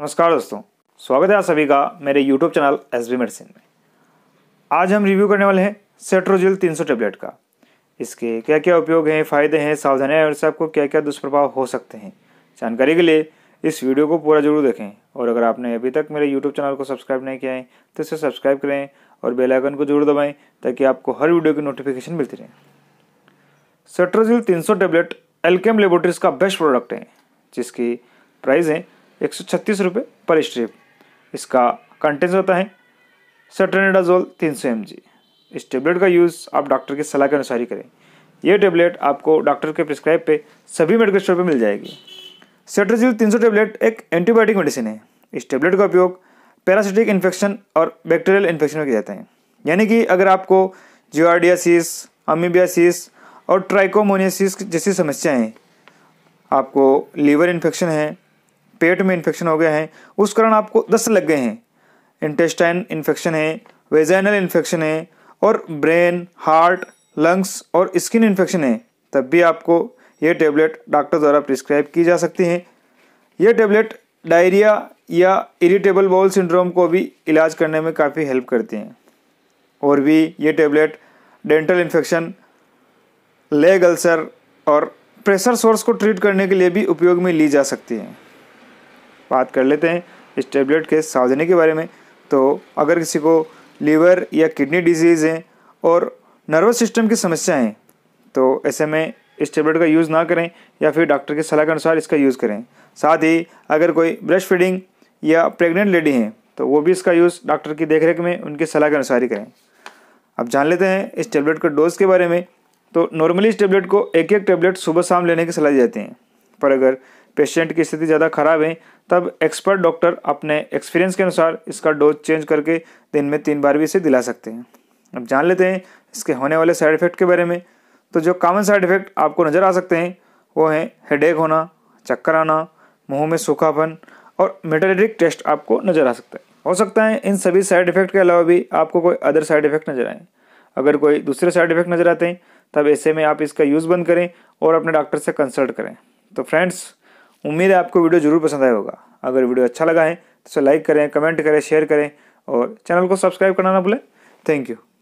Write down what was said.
नमस्कार दोस्तों स्वागत है आप सभी का मेरे YouTube channel S B medicine में आज हम रिव्यू करने वाले हैं सेट्रोजिल 300 टेबलेट का इसके क्या क्या उपयोग हैं फ़ायदे हैं सावधानियाँ और इससे आपको क्या क्या दुष्प्रभाव हो सकते हैं जानकारी के लिए इस वीडियो को पूरा जरूर देखें और अगर आपने अभी तक मेरे यूट्यूब चैनल को सब्सक्राइब नहीं किया है तो इसे सब्सक्राइब करें और बेलाइकन को जरूर दबाएँ ताकि आपको हर वीडियो की नोटिफिकेशन मिलती रहे सेट्रोजिल सौ टेबलेट एल्केम लेबोरेटरीज का बेस्ट प्रोडक्ट है जिसकी प्राइस है एक सौ छत्तीस रुपये पर स्ट्रिप इसका कंटेंस होता है सेट्रोनेडाजोल तीन सौ एम इस टेबलेट का यूज़ आप डॉक्टर की सलाह के अनुसार ही करें यह टेबलेट आपको डॉक्टर के प्रिस्क्राइब पे सभी मेडिकल स्टोर पे मिल जाएगी सेट्रोजिल 300 टेबलेट एक एंटीबायोटिक मेडिसिन है इस टेबलेट का उपयोग पैरासिटिक इन्फेक्शन और बैक्टीरियल इन्फेक्शन में किया जाता है यानी कि अगर आपको जियोआर्डियासिस अमीबियासिस और ट्राइकोमोनियासिस जैसी समस्याएँ आपको लीवर इन्फेक्शन है पेट में इन्फेक्शन हो गया है उस कारण आपको दस्त लग गए हैं इंटेस्टाइन इन्फेक्शन है वेजाइनल इन्फेक्शन है और ब्रेन हार्ट लंग्स और स्किन इन्फेक्शन है तब भी आपको यह टेबलेट डॉक्टर द्वारा प्रिस्क्राइब की जा सकती है यह टेबलेट डायरिया या इरिटेबल बॉल सिंड्रोम को भी इलाज करने में काफ़ी हेल्प करती हैं और भी ये tablet dental infection leg ulcer और प्रेशर सोर्स को ट्रीट करने के लिए भी उपयोग में ली जा सकती है बात कर लेते हैं इस टेबलेट के सावधानी के बारे में तो अगर किसी को लीवर या किडनी डिजीज़ है और नर्वस सिस्टम की समस्या है तो ऐसे में इस टेबलेट का यूज़ ना करें या फिर डॉक्टर की सलाह के अनुसार इसका यूज़ करें साथ ही अगर कोई ब्रेस्ट फीडिंग या प्रेग्नेंट लेडी हैं तो वो भी इसका यूज़ डॉक्टर की देखरेख में उनकी सलाह के अनुसार ही करें अब जान लेते हैं इस टेबलेट के डोज़ के बारे में तो नॉर्मली इस टेबलेट को एक एक टेबलेट सुबह शाम लेने की सलाह दी जाती है पर अगर पेशेंट की स्थिति ज़्यादा खराब है तब एक्सपर्ट डॉक्टर अपने एक्सपीरियंस के अनुसार इसका डोज चेंज करके दिन में तीन बार भी इसे दिला सकते हैं अब जान लेते हैं इसके होने वाले साइड इफ़ेक्ट के बारे में तो जो कॉमन साइड इफ़ेक्ट आपको नज़र आ सकते हैं वो हैं हेडेक होना चक्कर आना मुंह में सूखापन और मेटालिटिक टेस्ट आपको नज़र आ सकता है हो सकता है इन सभी साइड इफ़ेक्ट के अलावा भी आपको कोई अदर साइड इफ़ेक्ट नज़र आए अगर कोई दूसरे साइड इफ़ेक्ट नज़र आते हैं तब ऐसे में आप इसका यूज़ बंद करें और अपने डॉक्टर से कंसल्ट करें तो फ्रेंड्स उम्मीद है आपको वीडियो जरूर पसंद आया होगा अगर वीडियो अच्छा लगा है तो लाइक करें कमेंट करें शेयर करें और चैनल को सब्सक्राइब करना ना भूलें थैंक यू